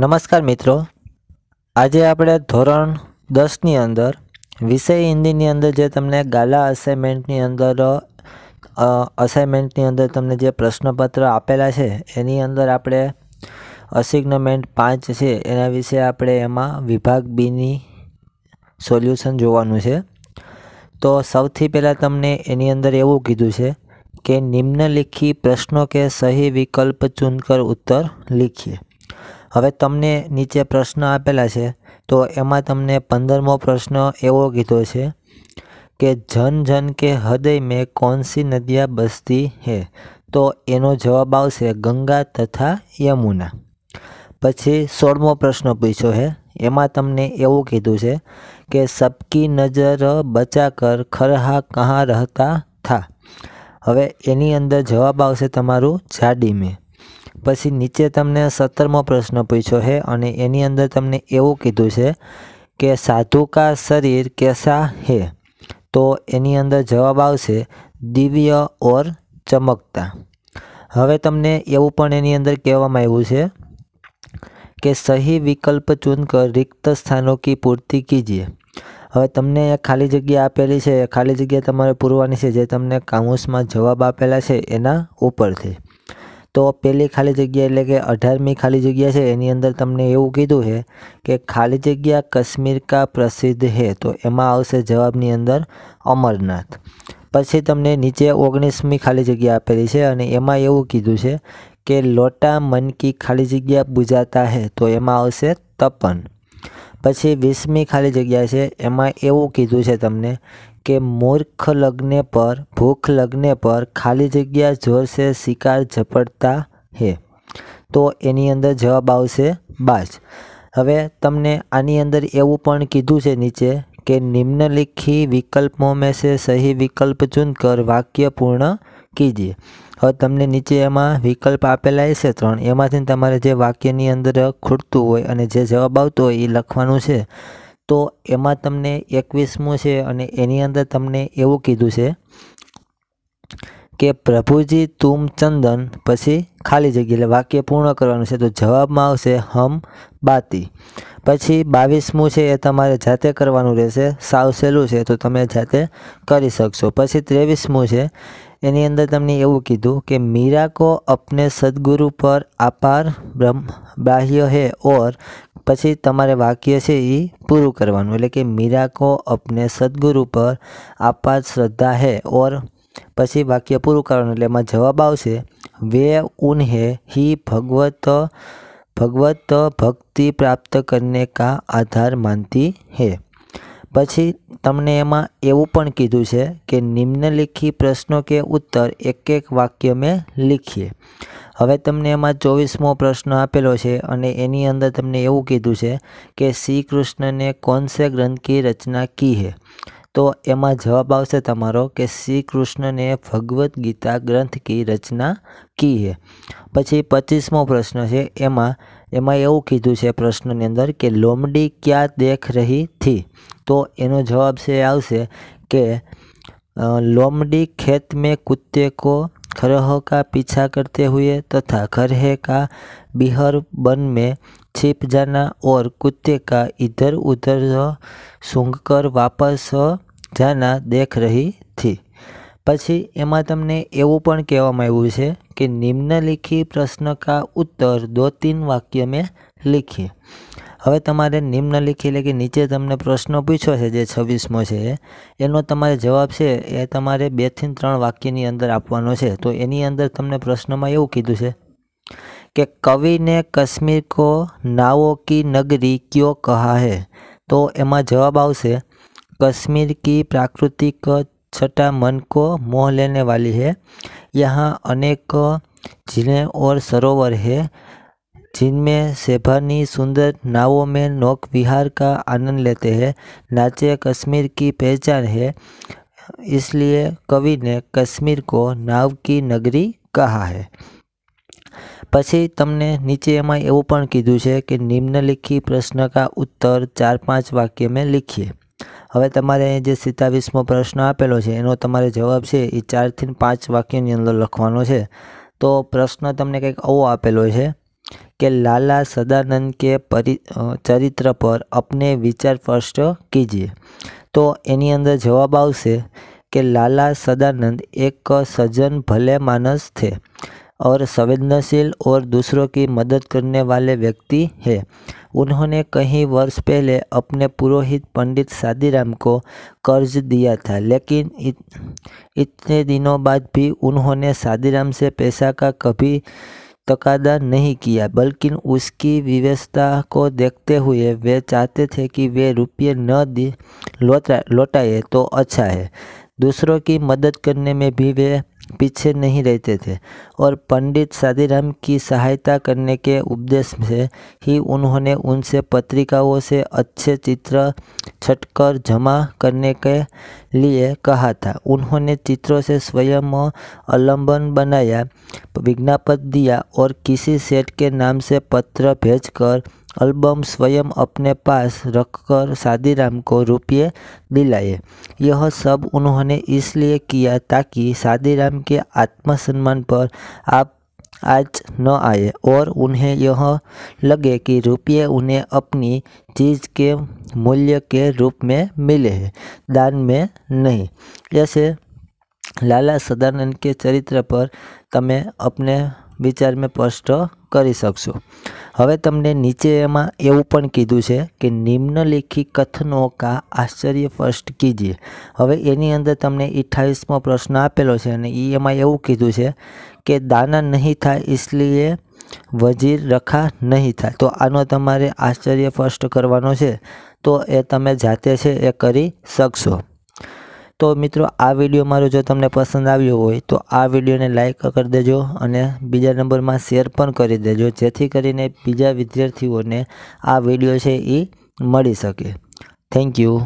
નમસ્કાર મિત્રો આજે આપણે ધોરણ દસની અંદર વિષય હિન્દીની અંદર જે તમને ગાલા અસાઇનમેન્ટની અંદર અસાઇનમેન્ટની અંદર તમને જે પ્રશ્નપત્ર આપેલા છે એની અંદર આપણે અસિગ્નમેન્ટ પાંચ છે એના વિશે આપણે એમાં વિભાગ બીની સોલ્યુશન જોવાનું છે તો સૌથી પહેલાં તમને એની અંદર એવું કીધું છે કે નિમ્નલિખી પ્રશ્નો કે સહી વિકલ્પ ચૂનકર ઉત્તર લીખીએ હવે તમને નીચે પ્રશ્ન આપેલા છે તો એમાં તમને પંદરમો પ્રશ્ન એવો કીધો છે કે જન જન કે હૃદય મેં કોણ સી નદિયા બસતી હે તો એનો જવાબ આવશે ગંગા તથા યમુના પછી સોળમો પ્રશ્ન પૂછ્યો છે એમાં તમને એવું કીધું છે કે સબકી નજર બચા કર ખરહા કહા રહતા થા હવે એની અંદર જવાબ આવશે તમારું જાડી મેં પછી નીચે તમને સત્તરમો પ્રશ્ન પૂછ્યો છે અને એની અંદર તમને એવું કીધું છે કે સાધુ કા શરીર કેસા હે તો એની અંદર જવાબ આવશે દિવ્ય ઓર ચમકતા હવે તમને એવું પણ એની અંદર કહેવામાં આવ્યું છે કે સહી વિકલ્પ ચૂનકર રિક્ત સ્થાનો કી પૂર્તિ કીજીએ હવે તમને ખાલી જગ્યા આપેલી છે ખાલી જગ્યા તમારે પૂરવાની છે જે તમને કાઉન્સમાં જવાબ આપેલા છે એના ઉપરથી તો પહેલી ખાલી જગ્યા એટલે કે અઢારમી ખાલી જગ્યા છે એની અંદર તમને એવું કીધું છે કે ખાલી જગ્યા કશ્મીર કા પ્રસિદ્ધ હે તો એમાં આવશે જવાબની અંદર અમરનાથ પછી તમને નીચે ઓગણીસમી ખાલી જગ્યા આપેલી છે અને એમાં એવું કીધું છે કે લોટા મનકી ખાલી જગ્યા બુજાતા હે તો એમાં આવશે તપન પછી વીસમી ખાલી જગ્યા છે એમાં એવું કીધું છે તમને કે મૂર્ખ લગ્ન પર ભૂખ લગ્ન પર ખાલી જગ્યા જોરશે શિકાર ઝપડતા હે તો એની અંદર જવાબ આવશે બાજ હવે તમને આની અંદર એવું પણ કીધું છે નીચે કે નિમ્નલિખી વિકલ્પો મેં છે સહી વિકલ્પ ચૂન કર વાક્ય પૂર્ણ કીજીએ હવે તમને નીચે એમાં વિકલ્પ આપેલા હશે ત્રણ એમાંથી તમારે જે વાક્યની અંદર ખૂટતું હોય અને જે જવાબ આવતો હોય એ લખવાનું છે તો એમાં તમને એકવીસમું છે અને એની અંદર તમને એવું કીધું છે કે પ્રભુજી તુમ ચંદન પછી ખાલી જગ્યા એટલે વાક્ય પૂર્ણ કરવાનું છે તો જવાબમાં આવશે હમ બાતી પછી બાવીસમું છે એ તમારે જાતે કરવાનું રહેશે સાવ સહેલું છે તો તમે જાતે કરી શકશો પછી ત્રેવીસમું છે એની અંદર તમને એવું કીધું કે મીરા કો અપને સદગુરુ પર આપાર બ્રહ્મ બાહ્ય હે ઓર પછી તમારા વાક્ય છે એ પૂરું કરવાનો એટલે કે મીરા કો apne sadguru par apas shraddha hai aur પછી વાક્ય પૂરું કરવાનો એટલે માં જવાબ આવશે वे उन्हे ही भगवत भगवत भक्ति प्राप्त करने का आधार मानती है પછી તમને એમાં એવું પણ કીધું છે કે નિમ્નલિખી પ્રશ્નો કે ઉત્તર એક એક વાક્ય મેં લીખીએ હવે તમને એમાં ચોવીસમો પ્રશ્ન આપેલો છે અને એની અંદર તમને એવું કીધું છે કે શ્રી કૃષ્ણને કોનસે સે ગ્રંથ કી રચના કી હે તો એમાં જવાબ આવશે તમારો કે શ્રી કૃષ્ણને ભગવદ્ ગીતા ગ્રંથ કી રચના કી હે પછી પચીસમો પ્રશ્ન છે એમાં એમાં એવું કીધું છે પ્રશ્નની અંદર કે લોમડી ક્યાં દેખ રહી થી તો એનો જવાબ છે આવશે કે લોમડી ખેત મેં કુત્તે કો ખરહ કા પીછા करते हुए તથા ખરહે કા બિહર બન મેં છીપ જાના ઓર કુત્તે કા इधर ઉધર सूंघ વાપસ જાના દેખ देख रही પછી એમાં તમને એવું પણ કહેવામાં આવ્યું છે कि નિમ્નલિખિત પ્રશ્ન કા ઉત્તર દો તીન વાક્ય મેં लिखिए હવે તમારે નિમ્નલિખિત એટલે કે નીચે તમને પ્રશ્નો પૂછ્યો છે જે છવ્વીસમો છે એનો તમારે જવાબ છે એ તમારે બેથી ત્રણ વાક્યની અંદર આપવાનો છે તો એની અંદર તમને પ્રશ્નમાં એવું કીધું છે કે કવિને કશ્મીર કો નાવો કી નગરી ક્યો કહા હે તો એમાં જવાબ આવશે કશ્મીર કી પ્રાકૃતિક छटा मन को मोह लेने वाली है यहाँ अनेक झीलें और सरोवर है जिनमें सेभानी सुंदर नावों में नौक विहार का आनंद लेते हैं नाचे कश्मीर की पहचान है इसलिए कवि ने कश्मीर को नाव की नगरी कहा है पशी तमने नीचे में एवं कीधु कि निम्नलिखित प्रश्न का उत्तर चार पांच वाक्य में लिखिए હવે તમારે જે સિત્તાવીસમો પ્રશ્ન આપેલો છે એનો તમારે જવાબ છે એ ચારથી પાંચ વાક્યની અંદર લખવાનો છે તો પ્રશ્ન તમને કંઈક આવો આપેલો છે કે લાલા સદાનંદ કે પરિ ચરિત્ર પર અપને વિચાર સ્પષ્ટ કીજીએ તો એની અંદર જવાબ આવશે કે લાલા સદાનંદ એક સજ્જન ભલે માનસ છે और संवेदनशील और दूसरों की मदद करने वाले व्यक्ति है उन्होंने कई वर्ष पहले अपने पुरोहित पंडित शादीराम को कर्ज दिया था लेकिन इत, इतने दिनों बाद भी उन्होंने शादीराम से पैसा का कभी तकादा नहीं किया बल्कि उसकी व्यवस्था को देखते हुए वे चाहते थे कि वे रुपये न दी लौटा लौटाए तो अच्छा है दूसरों की मदद करने में भी वे पीछे नहीं रहते थे और पंडित सादीराम की सहायता करने के उपदेश से ही उन्होंने उनसे पत्रिकाओं से अच्छे चित्र छटकर जमा करने के लिए कहा था उन्होंने चित्रों से स्वयं अवलंबन बनाया विज्ञापन दिया और किसी सेठ के नाम से पत्र भेजकर अल्बम स्वयं अपने पास रखकर राम को रुपये दिलाए यह सब उन्होंने इसलिए किया ताकि राम के आत्मसम्मान पर आप आज न आए और उन्हें यह लगे कि रुपये उन्हें अपनी चीज़ के मूल्य के रूप में मिले हैं दान में नहीं जैसे लाला सदानंद के चरित्र पर तमें अपने विचार में स्पष्ट कर सकसो હવે તમને નીચે એમાં એવું પણ કીધું છે કે નિમ્નલિખિત કથનો કા આશ્ચર્ય ફર્સ્ટ કીજીએ હવે એની અંદર તમને અઠ્ઠાવીસમો પ્રશ્ન આપેલો છે અને એ એમાં એવું કીધું છે કે દાના નહીં થાય इसलिए વજીર રખા નહીં થાય તો આનો તમારે આશ્ચર્ય ફર્સ્ટ કરવાનો છે તો એ તમે જાતે છે એ કરી શકશો તો મિત્રો આ વિડીયો મારો જો તમને પસંદ આવ્યો હોય તો આ વિડીયોને લાઇક કરી દેજો અને બીજા નંબરમાં શેર પણ કરી દેજો જેથી કરીને બીજા વિદ્યાર્થીઓને આ વિડીયો છે એ મળી શકે થેન્ક યુ